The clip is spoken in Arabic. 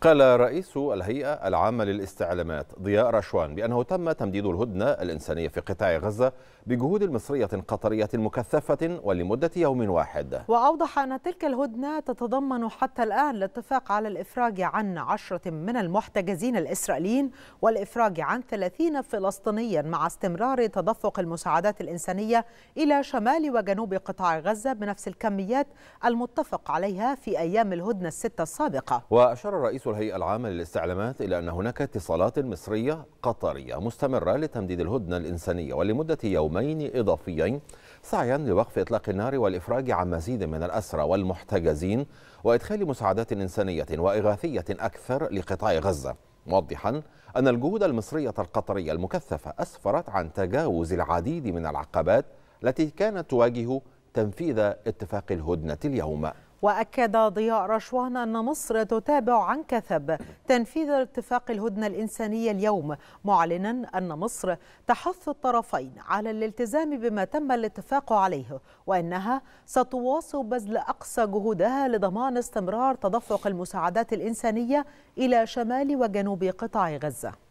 قال رئيس الهيئة العامة للاستعلامات ضياء رشوان بأنه تم تمديد الهدنة الإنسانية في قطاع غزة بجهود مصرية قطرية مكثفة ولمدة يوم واحد وأوضح أن تلك الهدنة تتضمن حتى الآن الاتفاق على الإفراج عن عشرة من المحتجزين الإسرائيليين والإفراج عن ثلاثين فلسطينيا مع استمرار تدفق المساعدات الإنسانية إلى شمال وجنوب قطاع غزة بنفس الكميات المتفق عليها في أيام الهدنة الستة السابقة وأشار الرئيس الهيئة العامة للاستعلامات إلى أن هناك اتصالات مصرية قطرية مستمرة لتمديد الهدنة الإنسانية ولمدة يومين إضافيين سعيا لوقف إطلاق النار والإفراج عن مزيد من الأسرى والمحتجزين وإدخال مساعدات إنسانية وإغاثية أكثر لقطاع غزة موضحا أن الجهود المصرية القطرية المكثفة أسفرت عن تجاوز العديد من العقبات التي كانت تواجه تنفيذ اتفاق الهدنة اليوم وأكد ضياء رشوان أن مصر تتابع عن كثب تنفيذ اتفاق الهدنة الإنسانية اليوم معلنا أن مصر تحث الطرفين على الالتزام بما تم الاتفاق عليه وأنها ستواصل بذل أقصى جهودها لضمان استمرار تدفق المساعدات الإنسانية إلى شمال وجنوب قطاع غزة